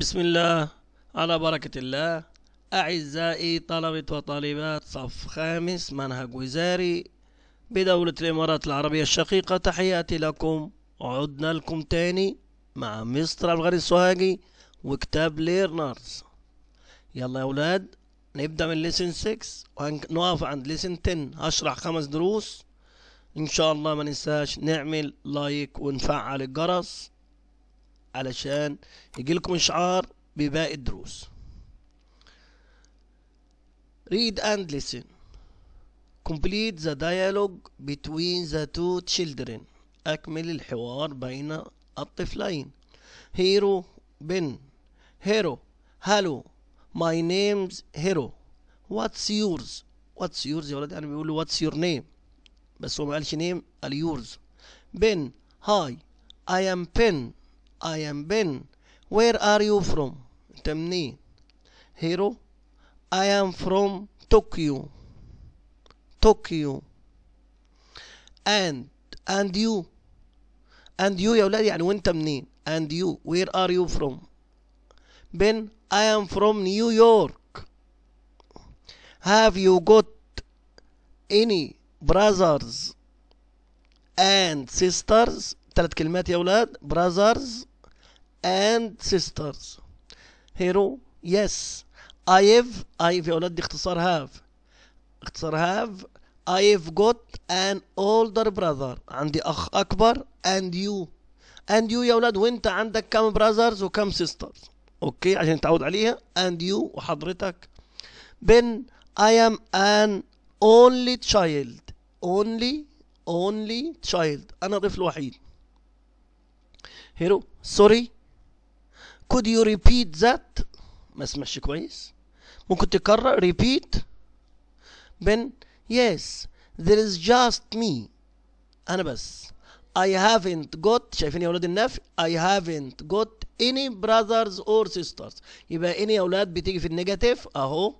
بسم الله على بركة الله أعزائي طلبة وطالبات صف خامس منهج وزاري بدولة الإمارات العربية الشقيقة تحياتي لكم عدنا لكم تاني مع مستر الغري الغني السوهاجي وكتاب ليرنرز يلا يا ولاد نبدأ من ليسن 6 ونقف عند ليسن 10 هشرح خمس دروس إن شاء الله ما ننساش نعمل لايك ونفعل الجرس علشان يجي لكم إشعار بباقي الدروس read and listen complete the dialogue between the two children أكمل الحوار بين الطفلين هيرو بن هيرو هالو my name's هيرو what's yours what's yours يا ولد أنا بيقول له what's your name بس هو ما قالش نيم قال yours بن هاي I am بن I am Ben. Where are you from? أنت Hero. I am from Tokyo. Tokyo. And and you and you يا ولاد يعني وانت منين؟ And you where are you from? Ben I am from New York. Have you got any brothers and sisters ثلاث كلمات يا ولاد brothers and sisters hero yes I have يا ولاد دي اختصار have اختصار have I have got an older brother عندي أخ أكبر and you and you يا ولاد وأنت عندك كم brothers وكم sisters أوكي عشان تعود عليها and you وحضرتك بن I am an only child only only child أنا طفل وحيد هيرو sorry could you repeat that ما اسمعش كويس ممكن تكرر repeat Ben. yes there is just me أنا بس I haven't got شايفين يا أولاد النفي I haven't got any brothers or sisters يبقى any يا أولاد بتيجي في النيجاتيف أهو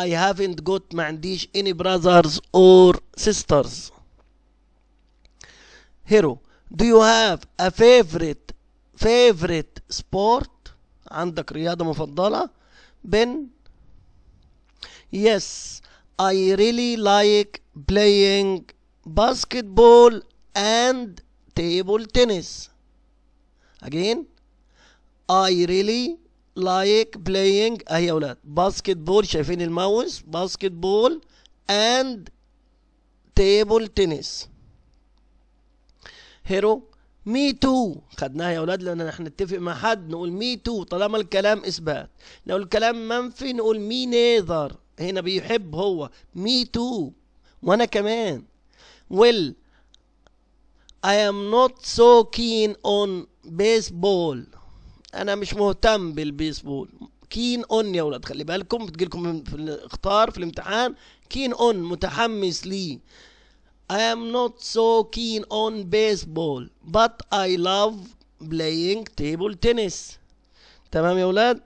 I haven't got ما عنديش any brothers or sisters hero do you have a favorite favorite sport عندك رياضة مفضلة بن Yes I really like playing basketball and table tennis Again I really like playing اهي يا ولاد basketball شايفين الماوس basketball and table tennis hero مي تو خدناها يا اولاد لان احنا نتفق مع حد نقول مي تو طالما الكلام اثبات لو الكلام منفي نقول مي نيذر هنا بيحب هو مي تو وانا كمان ويل اي ام نوت سو كين اون بيسبول انا مش مهتم بالبيسبول كين اون يا ولاد خلي بالكم بتجيلكم في الاختار في الامتحان كين اون متحمس ليه I am not so keen on baseball but I love playing table tennis تمام يا ولاد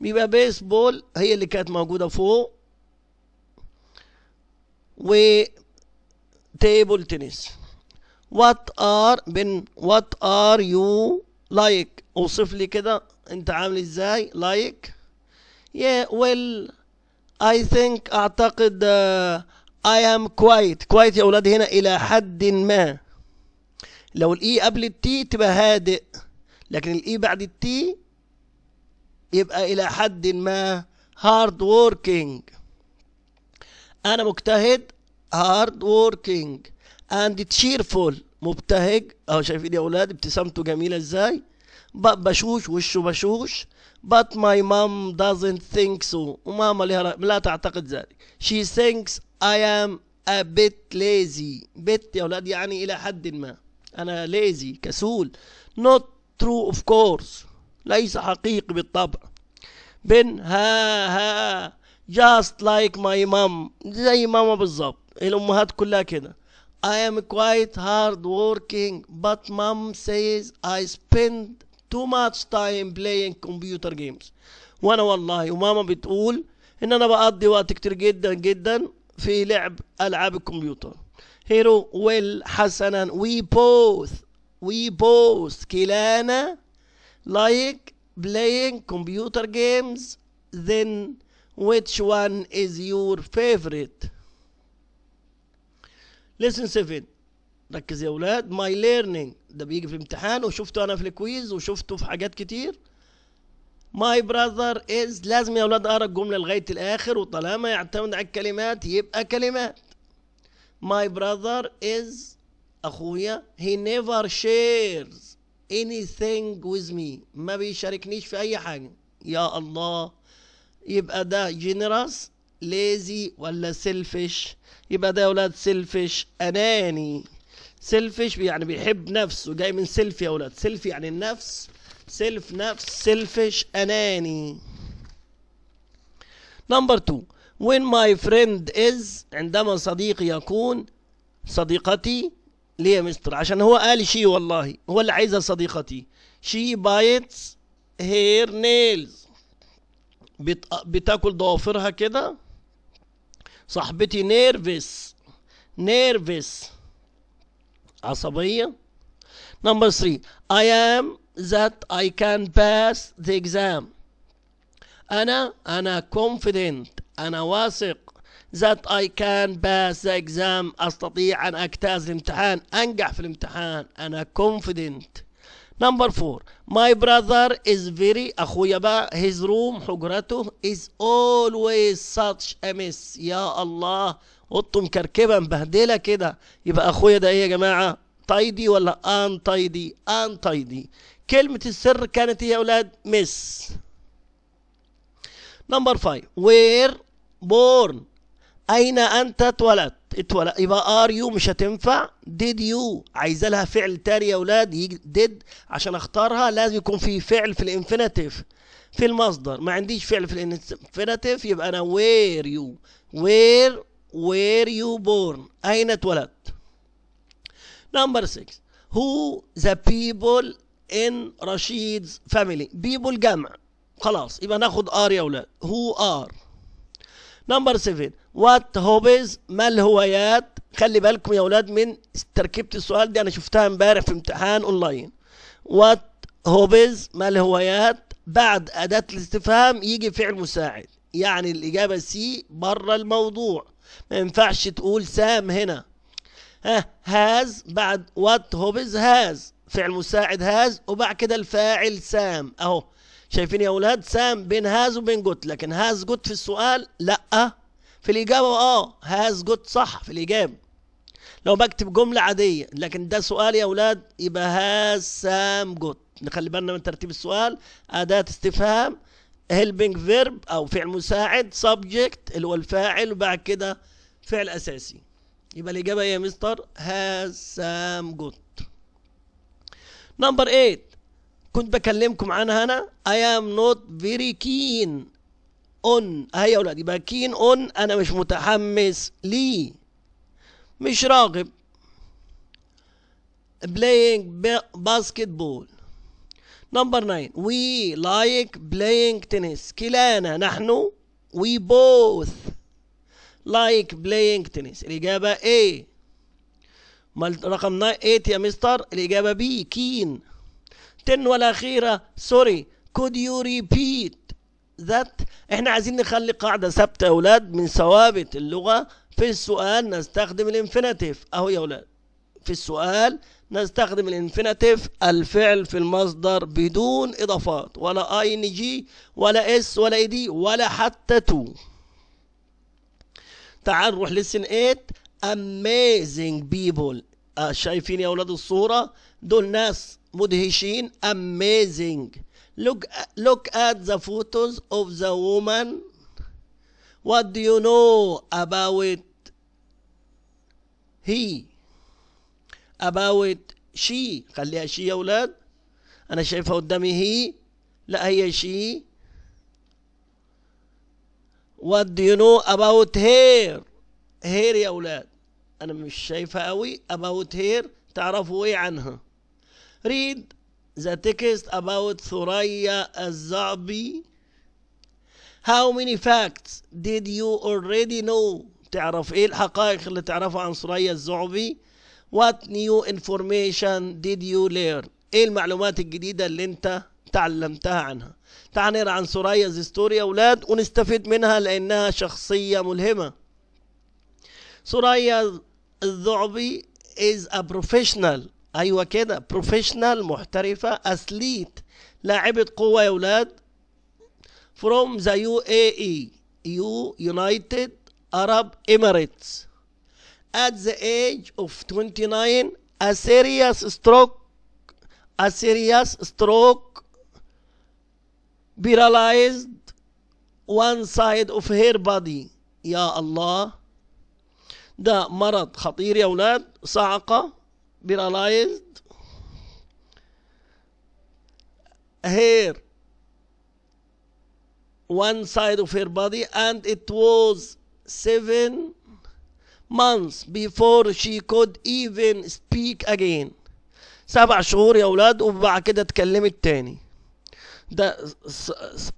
يبقى بيسبول هي اللي كانت موجودة فوق و table tennis what are بن what are you like اوصف لي كده انت عامل ازاي like yeah well I think اعتقد uh, I am quiet quiet يا أولاد هنا إلى حد ما لو الإي e قبل التي تبقى هادئ لكن الإي e بعد التي يبقى إلى حد ما hard working أنا مجتهد hard working and cheerful مبتهج أهو شايفين يا أولاد ابتسامته جميلة إزاي بشوش وشه بشوش But my mom doesn't think so وماما لها لا تعتقد ذلك She thinks I am a bit lazy bit يا أولاد يعني إلى حد ما أنا lazy كسول Not true of course ليس حقيقي بالطبع بن ها ها just like my mom زي ماما بالضبط الأمهات كلها كده I am quite hard working but mom says I spend تو ماتش تايم بلاين كمبيوتر جيمز وانا والله وماما بتقول ان انا بقضي وقت كتير جدا جدا في لعب العاب الكمبيوتر هيرو ويل حسنا وي بوث وي بوث كلانا لايك بلاينج كمبيوتر جيمز then which one is your favorite listen 7 ركز يا اولاد my learning ده بيجي في الامتحان وشفته انا في الكويز وشفته في حاجات كتير ماي براذر از لازم يا اولاد اقرا الجمله لغايه الاخر وطالما يعتمد على الكلمات يبقى كلمات ماي براذر از اخويا هي نيفر شيرز ثينج ويز مي ما بيشاركنيش في اي حاجه يا الله يبقى ده جينيراس ليزي ولا سيلفش يبقى ده يا اولاد سيلفش اناني سيلفش يعني بيحب نفسه جاي من سيلف يا ولاد سيلف يعني النفس سيلف نفس سيلفش اناني نمبر 2 when my friend is عندما صديقي يكون صديقتي ليه يا مستر عشان هو قال شي والله هو اللي عايزها صديقتي شي بايتس هير نيلز بتاكل ضوافرها كده صاحبتي نيرفس نيرفس عصبية number three I am that I can pass the exam أنا أنا confident أنا واثق that I can pass the exam أستطيع أن أجتاز الامتحان أنجح في الامتحان أنا confident number four my brother is very أخويا بقى his room حجرته is always such a mess يا الله قطه مكركبه مبهدله كده يبقى اخويا ده ايه يا جماعه تايدي ولا ان تايدي ان تايدي كلمه السر كانت ايه يا اولاد مس نمبر 5 وير بورن اين انت اتولدت اتولد يبقى ار يو مش هتنفع ديد يو عايزه لها فعل تاني يا اولاد يجي ديد عشان اختارها لازم يكون في فعل في الانفينيتيف في المصدر ما عنديش فعل في الانفينيتيف يبقى انا وير يو وير where you born أين اتولدت number 6 who the people in Rashid's family people جمع خلاص يبقى ناخد ار يا اولاد who are نمبر 7 وات هوبيز ما الهوايات خلي بالكم يا اولاد من تركيبه السؤال دي انا شفتها امبارح في امتحان اونلاين وات هوبيز ما الهوايات بعد اداه الاستفهام يجي فعل مساعد يعني الاجابه سي بره الموضوع ما ينفعش تقول سام هنا ها هاز بعد وات هوبز هاز فعل مساعد هاز وبعد كده الفاعل سام اهو شايفين يا اولاد سام بين هاز وبين جوت لكن هاز جوت في السؤال لا في الاجابه اه هاز جوت صح في الاجابه لو بكتب جمله عاديه لكن ده سؤال يا اولاد يبقى هاز سام جوت نخلي بالنا من ترتيب السؤال اداه استفهام هيلبنج فيرب او فعل مساعد سبجكت اللي هو الفاعل وبعد كده فعل اساسي يبقى الاجابه ايه يا مستر هاز سام جود نمبر 8 كنت بكلمكم عنها انا اي ام نوت فيري كين اون اهي يا اولاد يبقى كين اون انا مش متحمس لي مش راغب بلاينج باسكت بول نمبر 9 وي لايك بلاينج تنس كلانا نحن وي بوث لايك بلاينج تنس الإجابة A رقم 8 يا مستر الإجابة B كين تن والأخيرة سوري كود يو ريبيت ذات احنا عايزين نخلي قاعدة ثابتة يا أولاد من ثوابت اللغة في السؤال نستخدم الانفينيتيف أهو يا أولاد في السؤال نستخدم الانفينيتيف الفعل في المصدر بدون اضافات ولا اي ان جي ولا اس ولا اي دي ولا حتى تو تعال نروح لسن 8 اميزنج بيبل شايفين يا اولاد الصوره دول ناس مدهشين اميزنج لوك لوك ات ذا فوتوز اوف ذا وومن وات دو يو نو اباوت هي اباوت شي خليها شي يا اولاد انا شايفها قدامي هي لا هي شي what do you know about hair hair يا اولاد انا مش شايفها قوي about hair تعرفوا ايه عنها read the text about ثريا الزعبي how many facts did you already know تعرف ايه الحقائق اللي تعرفها عن ثريا الزعبي What new information did you learn? ايه المعلومات الجديده اللي انت تعلمتها عنها تعال نقرا عن سوريا زيستوري يا اولاد ونستفيد منها لانها شخصيه ملهمه سوريا الذعبي از ا بروفيشنال ايوه كده بروفيشنال محترفه اثليت لاعبه قوه يا اولاد from the UAE يو يونايتد Arab Emirates at the age of 29 a serious stroke a serious stroke paralyzed one side of her body يا الله ده مرض خطير يا أولاد صعقة paralyzed her one side of her body and it was seven months before she could even speak again سبع شهور يا اولاد وبعد كده اتكلمت تاني ده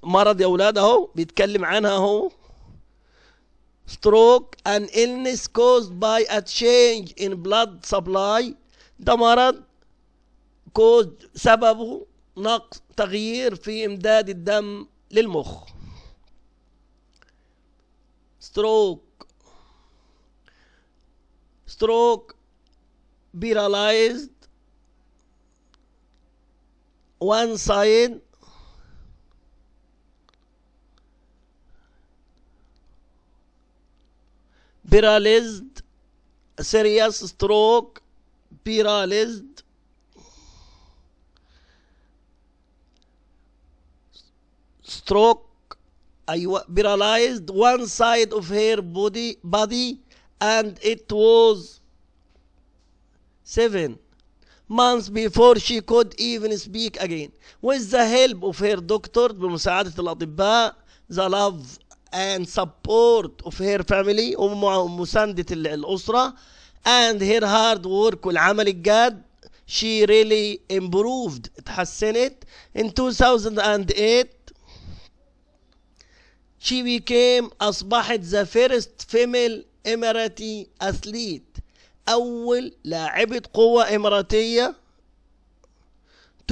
مرض يا اولاد اهو بيتكلم عنها اهو stroke an illness caused by a change in blood supply ده مرض caused سببه نقص تغيير في امداد الدم للمخ stroke stroke be realized one side paralyzed serious stroke paralyzed stroke I paralyzed one side of her body body and it was seven months before she could even speak again with the help of her doctor بمساعدة الأطباء the love and support of her family ومساندة الأسرة and her hard work والعمل الجاد she really improved تحسنت in 2008 she became أصبحت the first female إماراتي أثليت أول لاعبة قوة إماراتية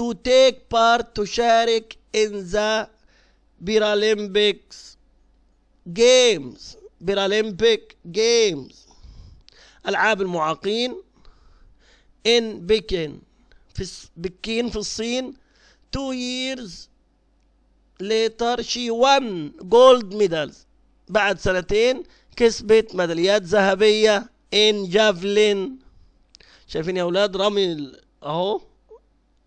to take part تشارك in the Paralympics games Paralympic games ألعاب المعاقين in بكين في بكين في الصين two years later she won gold medals بعد سنتين كسبت ميداليات ذهبية ان جافلين شايفين يا اولاد رمي اهو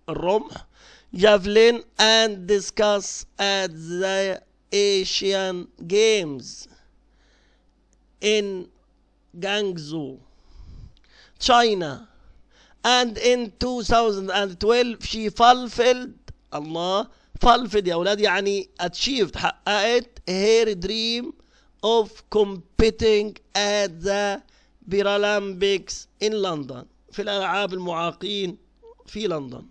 الرمح جافلين and discuss at the Asian Games in Guangzhou China and in 2012 she fulfilled الله fulfilled يا اولاد يعني achieved حققت her dream of competing at the Paralympics in London في الألعاب المعاقين في لندن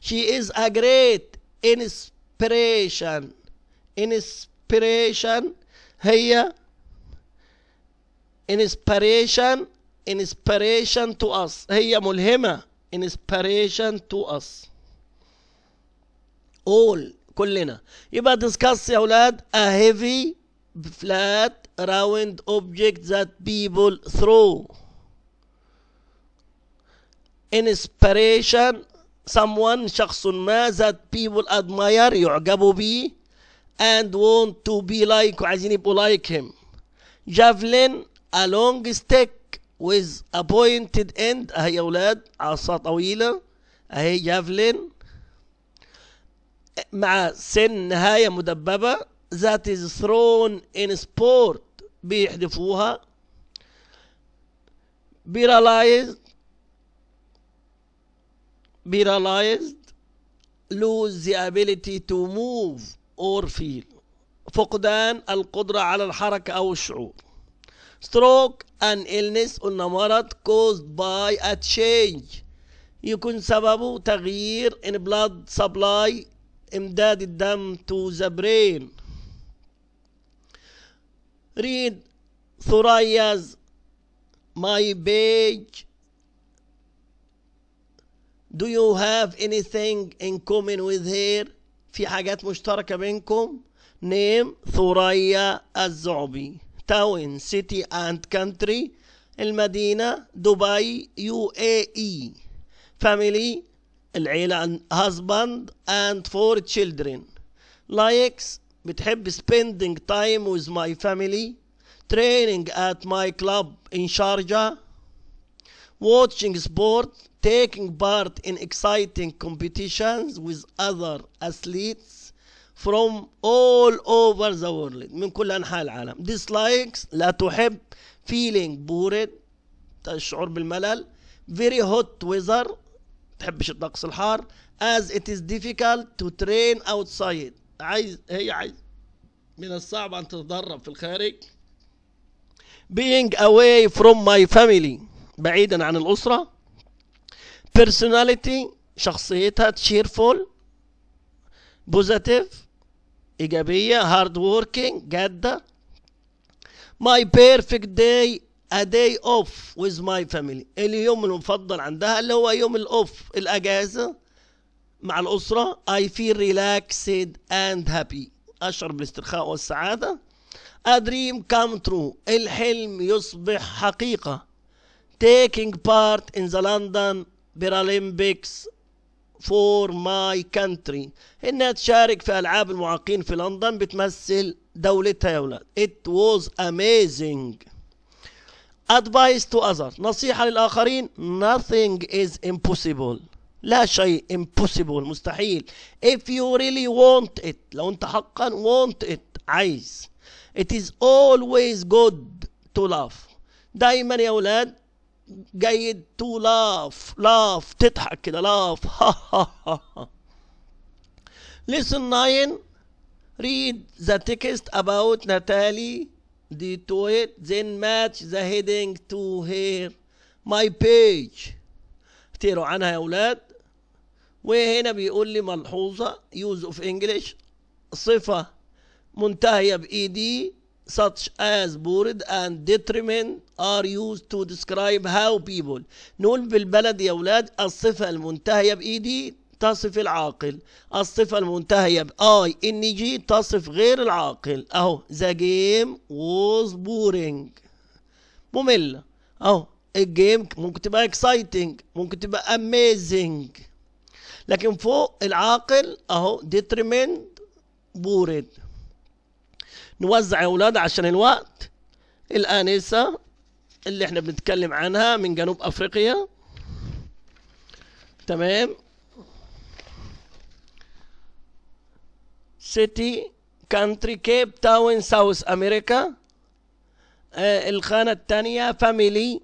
She is a great inspiration inspiration هي inspiration inspiration to us هي ملهمة inspiration to us all كلنا يبقى discuss يا أولاد a heavy flat round object that people throw. Inspiration someone شخص ما that people admire يعجبوا به and want to be like وعايزين يبقوا like him. Javelin a long stick with a pointed end اهي يا اولاد عصا طويلة اهي javelin مع سن نهاية مدببة that is thrown in sport بيحذفوها paralyzed paralyzed lose the ability to move or feel فقدان القدرة على الحركة أو الشعور stroke an illness قلنا مرض caused by a change يكون سببه تغيير in blood supply امداد الدم to the brain read Thuraya's my page. Do you have anything in common with her? في حاجات مشتركة بينكم؟ Name ثريا الزعبي. Town, city and country. المدينة دبي UAE Family العيلة husband and four children. Likes بتحب spending time with my family training at my club in Sharjah watching sport taking part in exciting competitions with other athletes from all over the world من كل أنحاء العالم dislikes لا تحب feeling bored الشعور بالملل very hot weather تحبش الطقس الحار as it is difficult to train outside عايز هي عايز من الصعب أن تتدرب في الخارج being away from my family بعيدا عن الأسرة personality شخصيتها cheerful positive إيجابية hard working جادة my perfect day a day off with my family اليوم المفضل عندها اللي هو يوم الأوف الأجازة مع الأسرة I feel relaxed and happy أشعر بالاسترخاء والسعادة A dream come true الحلم يصبح حقيقة taking part in the London Paralympics for my country إنها تشارك في ألعاب المعاقين في لندن بتمثل دولتها يا ولاد It was amazing Advice to others نصيحة للآخرين Nothing is impossible لا شيء impossible مستحيل if you really want it لو انت حقا want it عايز it is always good to laugh دايما يا ولاد جيد to laugh laugh تضحك كده laugh listen 9 read the text about Natalie the toilet then match the heading to her my page اختاروا عنها يا ولاد وهنا بيقول لي ملحوظة يوز اوف انجلش صفة منتهية ب ed such as bored and detriment are used to describe how people نقول بالبلد يا ولاد الصفة المنتهية ب ed تصف العاقل الصفة المنتهية بـ اي ان جي تصف غير العاقل اهو the game was boring مملة اهو الجيم ممكن تبقى exciting ممكن تبقى amazing لكن فوق العاقل اهو ديترمند بورد نوزع يا اولاد عشان الوقت الانسه اللي احنا بنتكلم عنها من جنوب افريقيا تمام سيتي كانتري كيب تاون ساوث امريكا الخانة الثانية فاميلي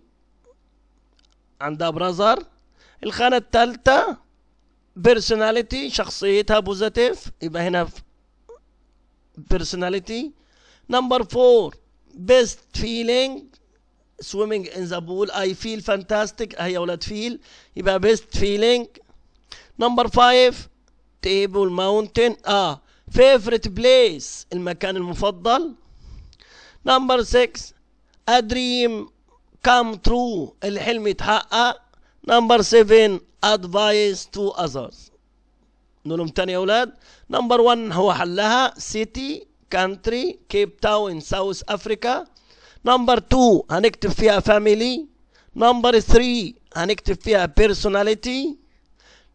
عندها براذر الخانة الثالثة بيرسوناليتي شخصيتها بوزيتيف يبقى هنا بيرسوناليتي نمبر فور بيست فيلينج سويمينج ان ذا بول اي فيل فانتاستيك هي ولاد فيل يبقى بيست فيلينج نمبر فايف تيبل ماونتن اه فيفرت بليس المكان المفضل نمبر 6 دريم كام ترو الحلم يتحقق نمبر 7 advice to others نقول لهم تاني يا أولاد نمبر 1 هو حلها city country Cape Town South Africa نمبر 2 هنكتب فيها family نمبر 3 هنكتب فيها personality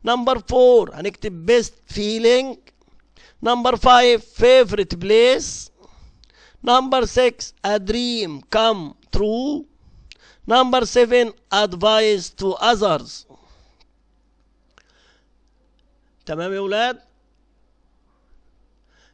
نمبر 4 هنكتب best feeling نمبر 5 favorite place نمبر 6 a dream come true نمبر 7 advice to others تمام يا ولاد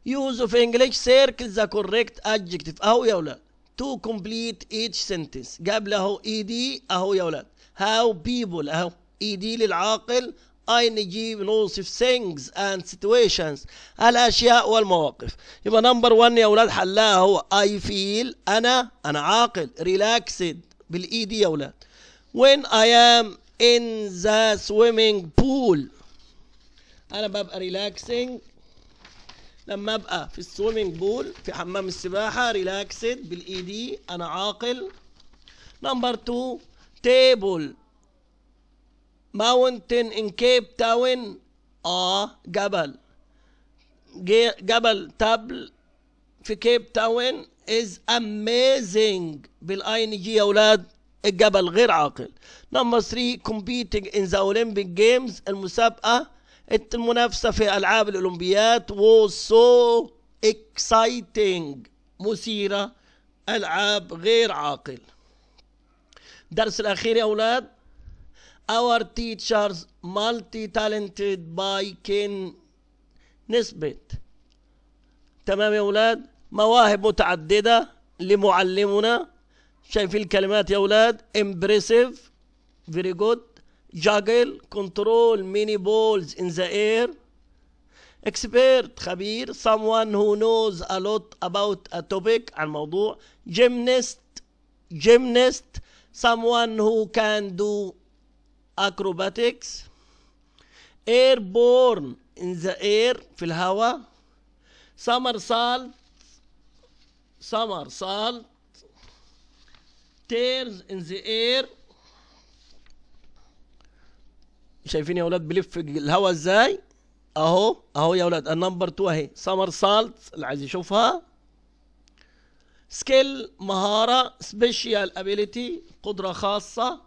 use of English circle the correct adjective اهو يا ولاد to complete each sentence جاب له اهو اي دي اهو يا ولاد how people اهو اي دي للعاقل ING بنوصف things and situations الأشياء والمواقف يبقى نمبر 1 يا ولاد حلها هو I feel أنا أنا عاقل relaxed بالإي دي يا ولاد when I am in the swimming pool انا ببقى ريلاكسنج لما ابقى في السويمنج بول في حمام السباحه ريلاكسد بالاي دي انا عاقل نمبر 2 تيبل ماونتن ان كيب تاون اه جبل جبل تابل في كيب تاون از اميزنج بالاي ان جي يا اولاد الجبل غير عاقل نمبر 3 كومبيتنج ان ذا اولمبيك جيمز المسابقه المنافسة في ألعاب الأولمبياد و سو اكسايتنج مثيرة ألعاب غير عاقل درس الأخير يا أولاد Our teachers multi-talented by كين نسبت تمام يا أولاد مواهب متعددة لمعلمنا شايفين الكلمات يا أولاد impressive very good جاجل كنترول ميني بولز in the air expert خبير someone who knows a lot about a topic عن موضوع gymnast gymnast someone who can do acrobatics airborne in the air في الهواء somersault somersault tears in the air شايفين يا اولاد بلف الهواء ازاي اهو اهو يا اولاد النمبر 2 اهي سمر سالت اللي عايز يشوفها سكيل مهارة سبيشيال ابيليتي قدرة خاصة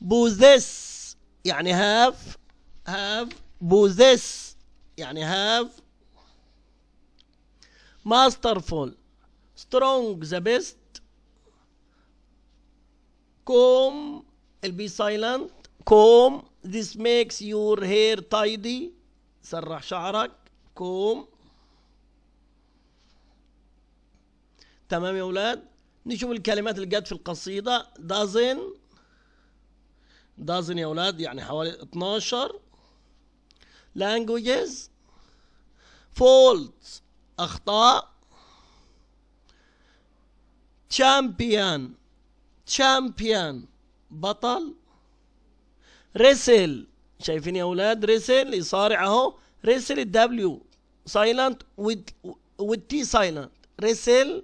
بوزيس يعني هاف هاف بوزيس يعني هاف ماسترفول سترونج ذا بيست كوم البي سايلنت كوم this makes your hair tidy سرح شعرك كوم تمام يا اولاد نشوف الكلمات اللي جت في القصيده dozen dozen يا اولاد يعني حوالي 12 languages faults اخطاء champion champion بطل ريسل شايفين يا اولاد ريسل يصارع اهو ريسل الدبليو سايلنت والتي سايلنت ريسل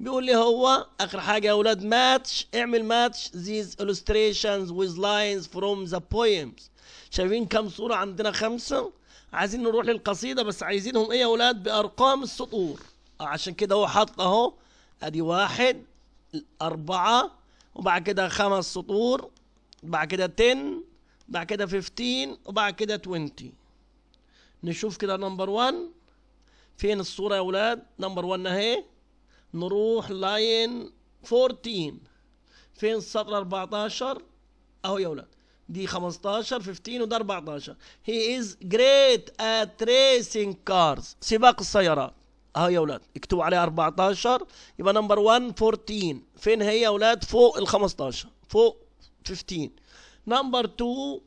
بيقول لي هو اخر حاجه يا اولاد ماتش اعمل ماتش ذيز illustrations with lines from the poems شايفين كم صوره عندنا خمسه عايزين نروح للقصيده بس عايزينهم ايه يا اولاد بارقام السطور عشان كده هو حط اهو ادي واحد اربعه وبعد كده خمس سطور بعد كده 10 بعد كده 15 وبعد كده 20 نشوف كده نمبر 1 فين الصورة يا ولاد نمبر 1 اهي نروح لاين 14 فين السطر 14 اهو يا ولاد دي 15 15 وده 14 هي از جريت ات ريسينج كارز سباق السيارات اهو يا ولاد اكتبوا عليها 14 يبقى نمبر 1 14 فين هي يا ولاد فوق ال 15 فوق 15 نمبر 2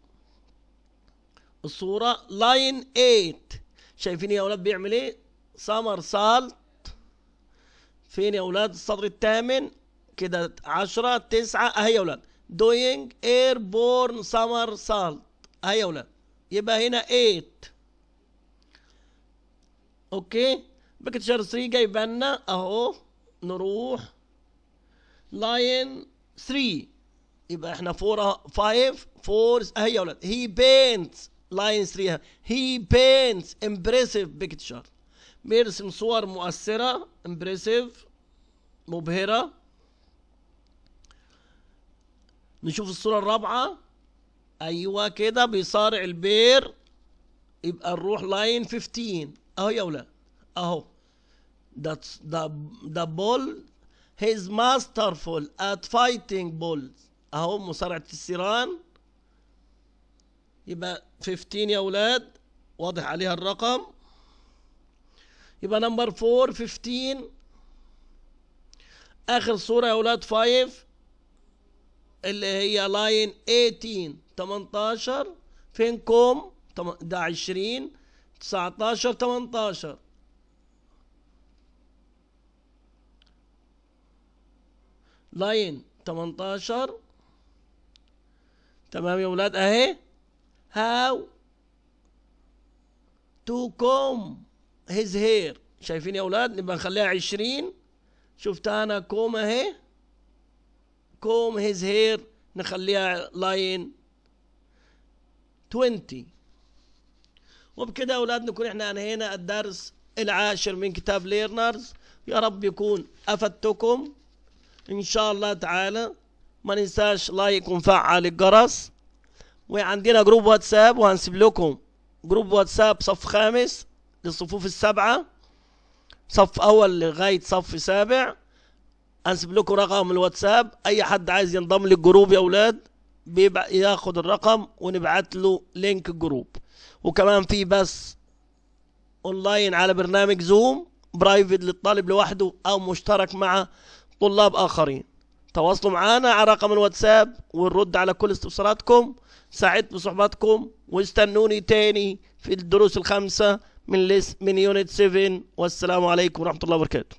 الصورة لاين 8 شايفين يا أولاد بيعمل إيه؟ سمر سالت فين يا أولاد السطر الثامن كده 10 9 أهي يا أولاد دوينج اير بورن سمر سالت أهي يا أولاد يبقى هنا 8 أوكي بكتشر 3 جايبالنا لنا أهو نروح لاين 3 يبقى احنا 4 5 4 اهي يا اولاد هي بينت لاين 3 هي بينت امبرسيف بيكتشر بيرسم صور مؤثره امبرسيف مبهره نشوف الصوره الرابعه ايوه كده بيصارع البير يبقى نروح لاين 15 اهو يا ولاد اهو ذا ذا ذا بول هيز ماسترفول ات فايتنج بولز اهو مصارعه السيران يبقى 15 يا اولاد واضح عليها الرقم يبقى نمبر 4 15 اخر صوره يا اولاد 5 اللي هي لاين 18 18 فين كوم ده 20 19 18 لاين 18 تمام يا اولاد اهي هاو تو كوم هيز هير شايفين يا اولاد نبقى نخليها 20 شفت انا كوم اهي كوم هيز هير نخليها لاين 20 وبكده يا اولاد نكون احنا انهينا الدرس العاشر من كتاب ليرنرز يا رب يكون افدتكم ان شاء الله تعالى ما ننساش لايك ونفعل الجرس وعندنا جروب واتساب وهنسيب لكم جروب واتساب صف خامس للصفوف السبعة صف أول لغاية صف سابع هنسيب لكم رقم الواتساب أي حد عايز ينضم للجروب يا أولاد ياخد الرقم ونبعت له لينك الجروب وكمان في بس اونلاين على برنامج زوم برايفت للطالب لوحده او مشترك مع طلاب اخرين تواصلوا معنا على رقم الواتساب ونرد على كل استفساراتكم سعدت بصحبتكم واستنوني تاني في الدروس الخمسة من من يونت 7 والسلام عليكم ورحمة الله وبركاته